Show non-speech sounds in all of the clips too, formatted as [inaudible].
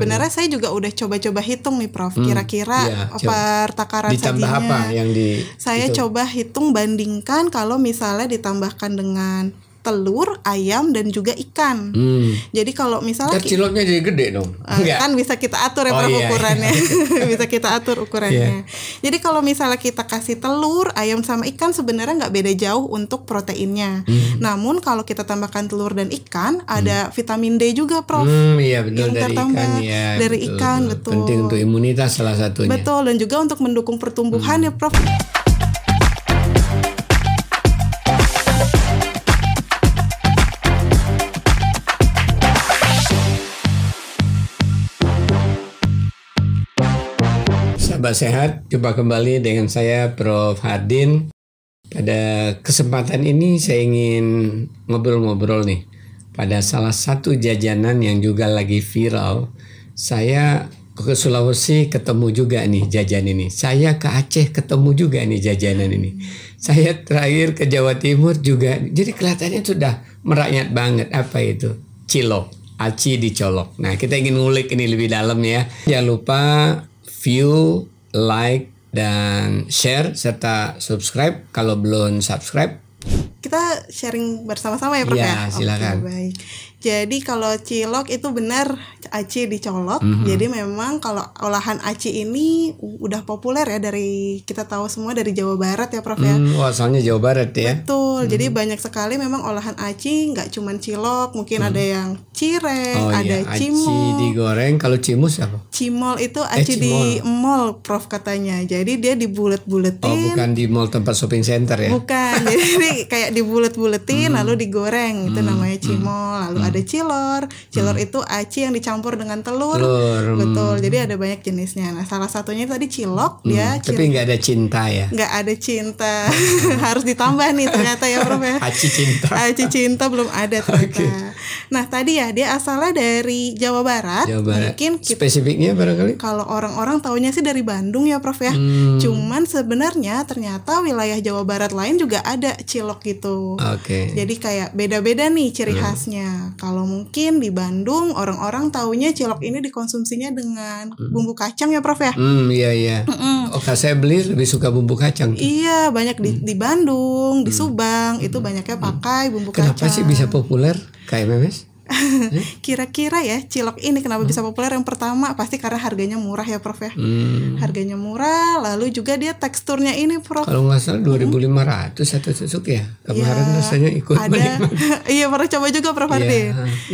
sebenarnya hmm. saya juga udah coba-coba hitung nih Prof hmm, kira-kira hmm. ya, ditambah sajinya. apa yang di saya itu. coba hitung bandingkan kalau misalnya ditambahkan dengan telur, ayam dan juga ikan. Hmm. Jadi kalau misalnya ciloknya jadi gede dong. Uh, kan bisa kita atur ya oh, iya, iya. ukurannya. [laughs] [laughs] bisa kita atur ukurannya. Yeah. Jadi kalau misalnya kita kasih telur, ayam sama ikan sebenarnya nggak beda jauh untuk proteinnya. Hmm. Namun kalau kita tambahkan telur dan ikan, ada hmm. vitamin D juga, Prof. Hmm, iya betul dari ikan ya. Dari betul. ikan betul. Penting untuk imunitas salah satunya. Betul dan juga untuk mendukung pertumbuhan ya, hmm. ya, Prof. Sahabat Sehat, jumpa kembali dengan saya Prof. Hardin. Pada kesempatan ini saya ingin ngobrol-ngobrol nih pada salah satu jajanan yang juga lagi viral. Saya ke Sulawesi ketemu juga nih jajanan ini. Saya ke Aceh ketemu juga nih jajanan ini. Saya terakhir ke Jawa Timur juga. Jadi kelihatannya sudah merakyat banget apa itu? Cilok. Aci dicolok. Nah, kita ingin ngulik ini lebih dalam ya. Jangan lupa view like, dan share serta subscribe kalau belum subscribe. Kita sharing bersama-sama ya, Prof. Ya, iya, silakan. Okay, baik. Jadi kalau cilok itu benar aci dicolok. Mm -hmm. Jadi memang kalau olahan aci ini udah populer ya dari kita tahu semua dari Jawa Barat ya Prof ya. Mm, oh, asalnya Jawa Barat ya. Betul. Mm -hmm. Jadi mhm. banyak sekali memang olahan aci nggak cuman cilok, mungkin mm. ada mhm. yang cireng, oh, iya, ada iya. cimol. Aci digoreng, kalau cimus apa? Cimol itu eh, aci eh, cimol. di mall Prof katanya. Jadi dia dibulet-buletin. Oh, bukan di mall tempat shopping center ya. Bukan. [laughs] jadi kayak dibulet-buletin mm. lalu digoreng. Itu hmm, namanya hmm. cimol. Lalu mm ada hmm. cilor cilor hmm. itu aci yang dicampur dengan telur, telur. Hmm. betul jadi ada banyak jenisnya nah salah satunya tadi cilok hmm. dia ya, tapi nggak ada cinta ya nggak ada cinta [laughs] harus ditambah nih ternyata ya Prof ya aci cinta [laughs] aci cinta belum ada ternyata okay. nah tadi ya dia asalnya dari Jawa Barat, Jawa Barat. mungkin kita, spesifiknya barangkali kalau orang-orang tahunya sih dari Bandung ya Prof ya hmm. cuman sebenarnya ternyata wilayah Jawa Barat lain juga ada cilok gitu. Oke. Okay. Jadi kayak beda-beda nih ciri hmm. khasnya. Kalau mungkin di Bandung orang-orang taunya cilok ini dikonsumsinya dengan hmm. bumbu kacang ya Prof ya? Hmm iya iya. Mm -mm. Oh saya beli lebih suka bumbu kacang. Tuh. Iya banyak di, hmm. di Bandung, di hmm. Subang hmm. itu banyaknya pakai bumbu Kenapa kacang. Kenapa sih bisa populer KMMS? Hmm? [laughs] Kira-kira ya cilok ini kenapa hmm. bisa populer? Yang pertama pasti karena harganya murah ya Prof ya. Hmm. Harganya murah, lalu juga dia teksturnya ini Prof. Kalau nggak salah hmm? dua lima ratus satu susuk ya. Kemarin ya, rasanya ikut ada. [laughs] iya pernah coba juga Prof Ardi.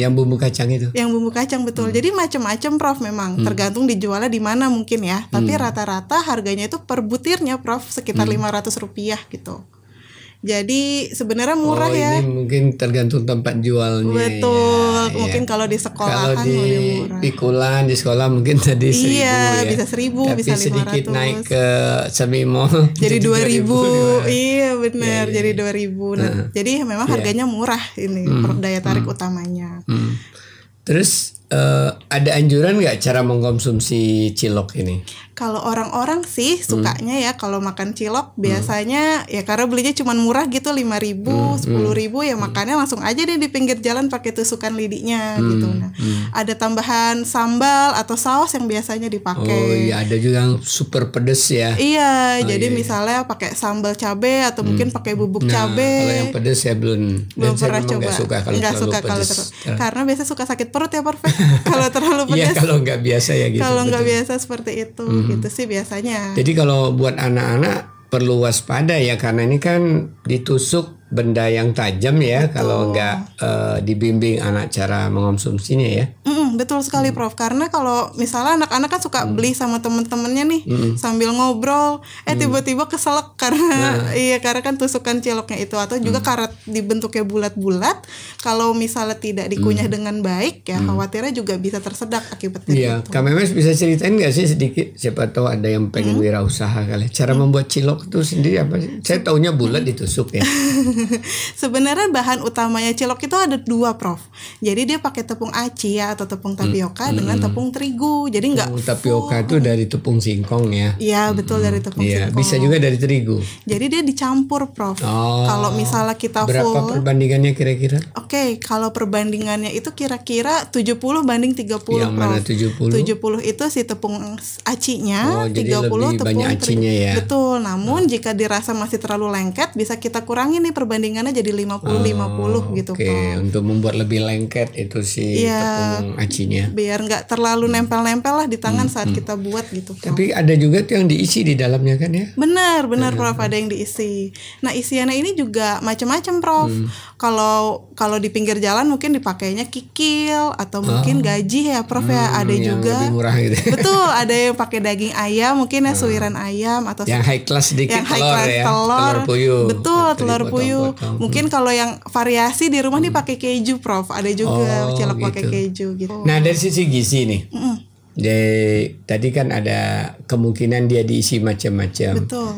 Ya, yang bumbu kacang itu. Yang bumbu kacang betul. Hmm. Jadi macam-macam Prof memang hmm. tergantung dijualnya di mana mungkin ya. Tapi hmm. rata-rata hmm. harganya itu per butirnya Prof sekitar hmm. ratus rupiah gitu. Jadi sebenarnya murah oh, ya. Ini mungkin tergantung tempat jualnya. Betul. Ya, mungkin ya. kalau di sekolah kalau di murah. pikulan di sekolah mungkin [laughs] tadi iya, seribu iya, bisa seribu, Tapi bisa sedikit 500. naik ke semi mall. [laughs] Jadi dua ribu. Iya benar. Ya, ya. Jadi iya. dua ribu. Nah, uh, jadi memang ya. harganya murah ini hmm, daya tarik hmm, utamanya. Hmm. Terus uh, ada anjuran nggak cara mengkonsumsi cilok ini? kalau orang-orang sih hmm. sukanya hmm. ya kalau makan cilok hmm. biasanya hmm. ya karena belinya cuma murah gitu lima ribu hmm, sepuluh hmm. ribu ya makannya langsung aja deh di pinggir jalan pakai tusukan lidinya hmm. gitu nah hmm. ada tambahan sambal atau saus yang biasanya dipakai oh iya ada juga yang super pedes ya iya oh, jadi iya, iya. misalnya pakai sambal cabe atau hmm. mungkin pakai bubuk nah, cabe kalau yang pedes saya belum belum pernah coba Nggak suka kalau terlalu suka kalau karena, karena biasa suka sakit perut ya perfect [laughs] kalau terlalu iya, pedes iya kalau nggak biasa ya gitu kalau nggak biasa seperti itu hmm hmm. gitu sih biasanya. Jadi kalau buat anak-anak perlu waspada ya karena ini kan ditusuk benda yang tajam ya betul. kalau nggak e, dibimbing anak cara mengonsumsinya ya. Mm, betul sekali mm. Prof. Karena kalau misalnya anak-anak kan suka mm. beli sama temen-temennya nih mm. sambil ngobrol, eh hmm. tiba-tiba keselak karena nah. [laughs] iya karena kan tusukan ciloknya itu atau juga hmm. karet dibentuknya bulat-bulat. Kalau misalnya tidak dikunyah hmm. dengan baik ya khawatirnya juga bisa tersedak akibatnya. Iya, gitu. Kak Memes bisa ceritain nggak sih sedikit siapa tahu ada yang pengen wirausaha kali. Cara membuat cilok itu sendiri apa sih? Saya taunya bulat ditusuk ya. [laughs] [laughs] Sebenarnya bahan utamanya cilok itu ada dua, Prof. Jadi dia pakai tepung aci ya atau tepung mm, tapioka hmm. dengan mm. tepung terigu. Jadi nggak tepung tapioka itu dari tepung singkong ya? Iya betul dari tepung ya, singkong. Bisa juga dari terigu. Jadi dia dicampur, Prof. Oh, kalau misalnya kita berapa full. Berapa perbandingannya kira-kira? Oke, okay, kalau perbandingannya itu kira-kira 70 banding 30, Yang Prof. mana 70? 70 itu si tepung acinya, oh, 30 lebih tepung banyak acinya terigu. ya. Betul. Namun oh. jika dirasa masih terlalu lengket, bisa kita kurangi nih per perbandingannya jadi 50 oh, gitu okay. kok. untuk membuat lebih lengket itu sih ya, tepung acinya. Biar nggak terlalu nempel-nempel lah di tangan hmm, saat hmm. kita buat gitu kok. Tapi ada juga tuh yang diisi di dalamnya kan ya? Benar, benar hmm. Prof iya. ada yang diisi. Nah, isiannya ini juga macam-macam Prof. Hmm. Kalau hmm. kalau di pinggir jalan mungkin dipakainya kikil atau mungkin oh. gaji ya Prof ya. hmm, ya, ada juga. murah gitu. [laughs] Betul, ada yang pakai daging ayam mungkin ya oh. suiran ayam atau yang high class sedikit yang high class telur, ya. telur, telur puyuh. Betul, telur puyuh Mungkin kalau yang variasi di rumah hmm. nih pakai keju, Prof. Ada juga oh, cilok gitu. pakai keju gitu. Nah, dari sisi gizi nih. Mm -mm. Jadi tadi kan ada kemungkinan dia diisi macam-macam. Betul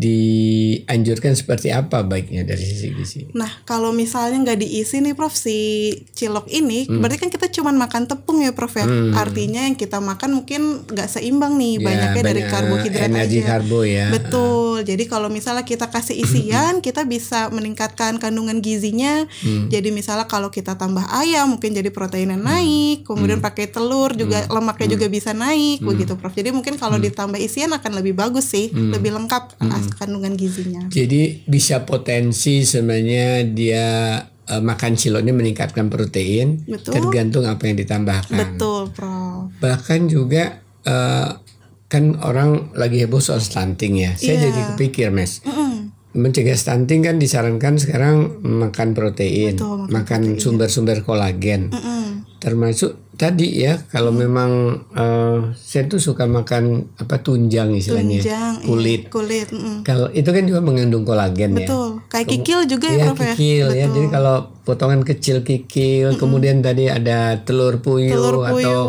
dianjurkan seperti apa baiknya dari sisi gizi? Nah, kalau misalnya nggak diisi nih Prof si cilok ini, hmm. berarti kan kita cuma makan tepung ya Prof ya. Hmm. Artinya yang kita makan mungkin nggak seimbang nih, ya, banyaknya banyak dari karbohidrat eh, energi aja. karbo ya. Betul. Jadi kalau misalnya kita kasih isian, hmm. kita bisa meningkatkan kandungan gizinya. Hmm. Jadi misalnya kalau kita tambah ayam mungkin jadi proteinnya hmm. naik, kemudian hmm. pakai telur juga hmm. lemaknya hmm. juga bisa naik hmm. begitu Prof. Jadi mungkin kalau hmm. ditambah isian akan lebih bagus sih, hmm. lebih lengkap. Hmm kandungan gizinya. Jadi bisa potensi sebenarnya dia e, makan silonnya meningkatkan protein Betul. tergantung apa yang ditambahkan. Betul, Prof. Bahkan juga e, kan orang lagi heboh soal stunting ya. Saya yeah. jadi kepikir, Mes. Mm hmm Mencegah stunting kan disarankan sekarang makan protein, Betul, makan sumber-sumber kolagen. Mm hmm termasuk tadi ya kalau hmm. memang uh, saya tuh suka makan apa tunjang istilahnya tunjang, kulit iya, kulit mm. kalau itu kan juga mengandung kolagen betul. ya betul kayak kikil juga ya, iya, ya Prof kikil ya, ya. jadi kalau potongan kecil kikil mm -mm. kemudian tadi ada telur puyuh, telur puyuh. atau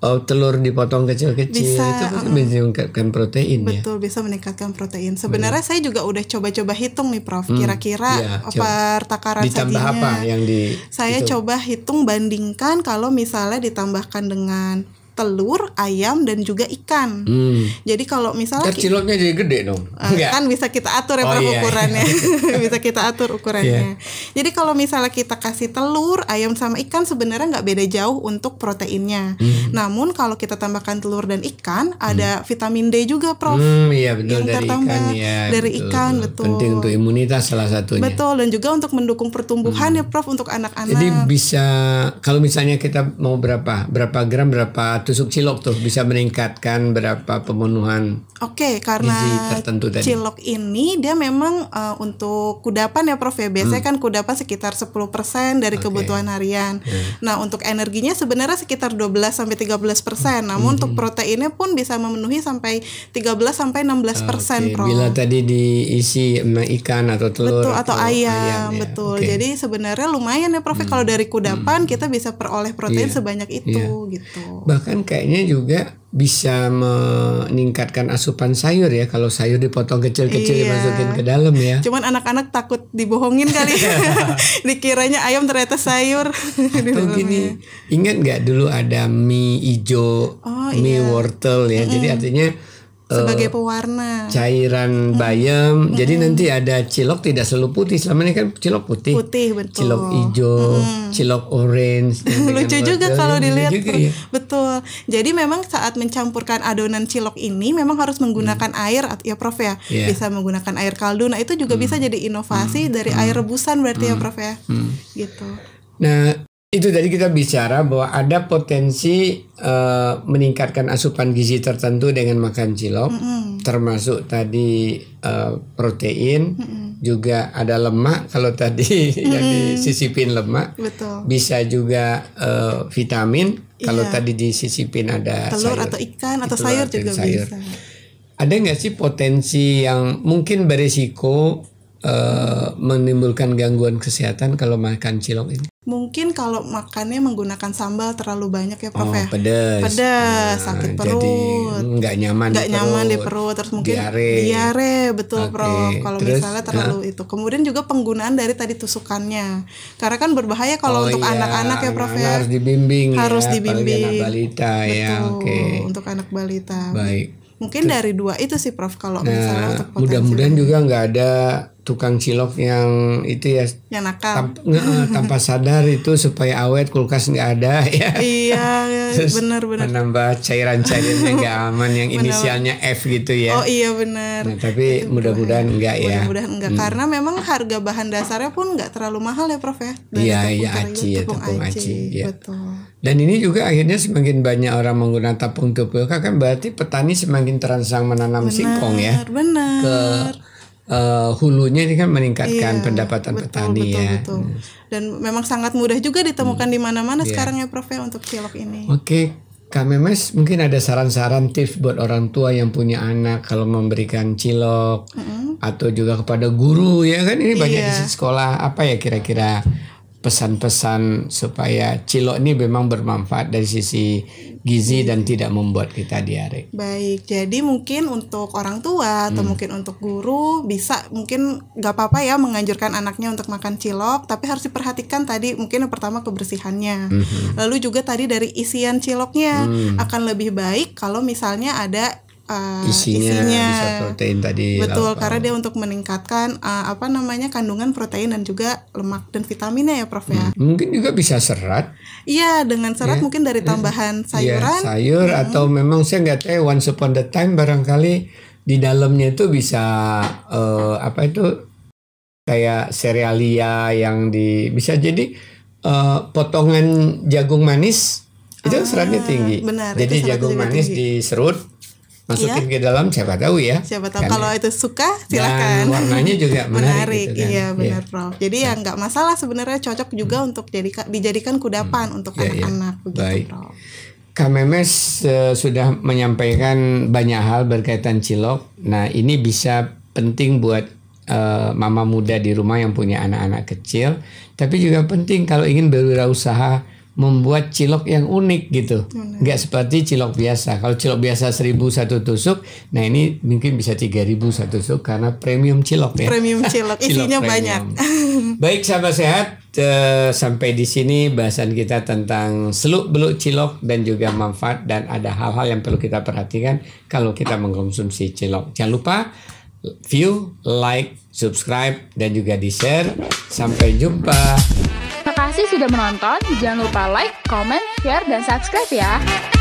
oh, telur dipotong kecil-kecil bisa, itu kan meningkatkan protein betul, ya. Betul, bisa meningkatkan protein. Sebenarnya mm. saya juga udah coba-coba hitung nih Prof, mm. kira-kira hmm, ya, apa takaran Ditambah sajinya. apa yang di Saya itu. coba hitung bandingkan kalau misalnya ditambahkan dengan telur, ayam dan juga ikan. Hmm. Jadi kalau misalnya Ntar eh, ciloknya jadi gede dong. Uh, kan bisa kita atur ya oh, iya, iya, ukurannya. [laughs] [laughs] bisa kita atur ukurannya. Yeah. Jadi kalau misalnya kita kasih telur, ayam sama ikan sebenarnya nggak beda jauh untuk proteinnya. Hmm. Namun kalau kita tambahkan telur dan ikan, hmm. ada vitamin D juga, Prof. Hmm, iya betul yang dari ikan ya. Dari betul. ikan betul. Penting untuk imunitas salah satunya. Betul dan juga untuk mendukung pertumbuhan hmm. ya, Prof, untuk anak-anak. Jadi bisa kalau misalnya kita mau berapa berapa gram berapa tusuk cilok tuh bisa meningkatkan berapa pemenuhan Oke, okay, karena tertentu tadi. cilok ini dia memang uh, untuk kudapan ya Prof ya. Biasanya hmm. kan kudapan sekitar 10% dari okay. kebutuhan harian. Hmm. Nah, untuk energinya sebenarnya sekitar 12 sampai 13%. persen. Hmm. Namun hmm. untuk proteinnya pun bisa memenuhi sampai 13 sampai 16% okay. Prof. Bila tadi diisi ikan atau telur betul, atau, atau ayam, ayam ya. betul. Okay. Jadi sebenarnya lumayan ya Prof ya. hmm. kalau dari hmm. kudapan hmm. kita bisa peroleh protein yeah. sebanyak itu yeah. gitu. Bahkan kan kayaknya juga bisa meningkatkan asupan sayur ya kalau sayur dipotong kecil-kecil iya. dimasukin ke dalam ya. Cuman anak-anak takut dibohongin kali. Ya. [laughs] Dikiranya ayam ternyata sayur. Atau gini, ingat nggak dulu ada mie ijo, oh, mie iya. wortel ya. Mm -hmm. Jadi artinya sebagai eh, pewarna cairan bayam hmm. jadi nanti ada cilok tidak selalu putih selama ini kan cilok putih putih betul cilok hijau hmm. cilok orange [laughs] lucu juga kalau iya, dilihat juga, ya. [laughs] betul jadi memang saat mencampurkan adonan cilok ini memang harus menggunakan hmm. air ya prof ya yeah. bisa menggunakan air kaldu nah itu juga hmm. bisa jadi inovasi hmm. dari hmm. air rebusan berarti hmm. ya mm. prof ya hmm. gitu nah itu tadi kita bicara bahwa ada potensi uh, meningkatkan asupan gizi tertentu dengan makan cilok, mm -hmm. termasuk tadi uh, protein, mm -hmm. juga ada lemak kalau tadi mm [laughs] -hmm. yang disisipin lemak, Betul. bisa juga uh, vitamin iya. kalau tadi disisipin ada telur sayur. atau ikan atau Itulah sayur juga sayur. bisa. Ada nggak sih potensi yang mungkin berisiko uh, menimbulkan gangguan kesehatan kalau makan cilok ini? Mungkin kalau makannya menggunakan sambal terlalu banyak ya Prof oh, ya. Pedes. Pedes, nah, sakit perut. Jadi nggak nyaman. Nggak di nyaman di perut, terus mungkin diare. Diare, betul okay. Prof. Kalau misalnya terlalu nah. itu. Kemudian juga penggunaan dari tadi tusukannya. Karena kan berbahaya kalau oh, untuk iya. anak-anak iya. ya Prof ya. Harus dibimbing. Ya, Harus ya, dibimbing. Anak balita betul, ya. Okay. Untuk anak balita. Baik. Mungkin dari dua itu sih Prof kalau nah, misalnya untuk Mudah-mudahan juga nggak ada tukang cilok yang itu ya yang nakal. Eh, tanpa, nge, [laughs] tanpa sadar itu supaya awet kulkas nggak ada [laughs] ya iya benar-benar menambah cairan-cairan yang nggak [laughs] aman yang bener. inisialnya F gitu ya oh iya benar nah, tapi mudah-mudahan enggak ya mudah-mudahan enggak hmm. karena memang harga bahan dasarnya pun nggak terlalu mahal ya Prof ya iya iya aci ya tepung aci, ya. betul dan ini juga akhirnya semakin banyak orang menggunakan tepung tapioka kan berarti petani semakin terangsang menanam bener, singkong ya benar ke uh, hulunya ini kan meningkatkan iya, pendapatan betul, petani betul, ya. Betul. Hmm. Dan memang sangat mudah juga ditemukan hmm. di mana-mana yeah. sekarang ya Prof ya untuk cilok ini. Oke. Okay. Kak Memes mungkin ada saran-saran tips buat orang tua yang punya anak kalau memberikan cilok mm -hmm. atau juga kepada guru ya kan ini banyak yeah. di iya. sekolah apa ya kira-kira pesan-pesan supaya cilok ini memang bermanfaat dari sisi gizi dan hmm. tidak membuat kita diare. Baik, jadi mungkin untuk orang tua atau hmm. mungkin untuk guru bisa mungkin nggak apa-apa ya menganjurkan anaknya untuk makan cilok, tapi harus diperhatikan tadi mungkin yang pertama kebersihannya, hmm. lalu juga tadi dari isian ciloknya hmm. akan lebih baik kalau misalnya ada uh, isinya, isinya bisa protein tadi betul karena dia untuk meningkatkan uh, apa namanya kandungan protein dan juga lemak dan vitaminnya ya prof ya. hmm. ya mungkin juga bisa serat iya dengan serat ya. mungkin dari tambahan iya, sayuran ya, sayur hmm. atau memang saya nggak tahu once upon the time barangkali di dalamnya itu bisa uh, apa itu kayak serealia yang di bisa jadi uh, potongan jagung manis itu ah, seratnya tinggi benar, jadi jagung manis tinggi. diserut masukin iya. ke dalam siapa tahu ya. Siapa tahu kan, kalau itu suka silakan Dan warnanya juga [laughs] menarik. menarik gitu kan. Iya, iya. benar yeah. Prof. Jadi ya, ya nggak masalah sebenarnya cocok juga hmm. untuk jadi dijadikan kudapan hmm. untuk iya, iya. anak-anak yeah, yeah. begitu Baik. Prof. KMMS uh, eh, sudah menyampaikan banyak hal berkaitan cilok. Nah ini bisa penting buat uh, mama muda di rumah yang punya anak-anak kecil, tapi juga penting kalau ingin berwirausaha membuat cilok yang unik gitu. Enggak Nggak seperti cilok biasa. Kalau cilok biasa seribu satu tusuk, nah ini mungkin bisa tiga ribu satu tusuk karena premium cilok ya. Premium [laughs] cilok, cilok isinya premium. banyak. [laughs] Baik sahabat sehat, e, sampai di sini bahasan kita tentang seluk beluk cilok dan juga manfaat dan ada hal-hal yang perlu kita perhatikan kalau kita mengkonsumsi cilok. Jangan lupa view, like, subscribe dan juga di share. Sampai jumpa kasih sudah menonton. Jangan lupa like, comment, share, dan subscribe ya.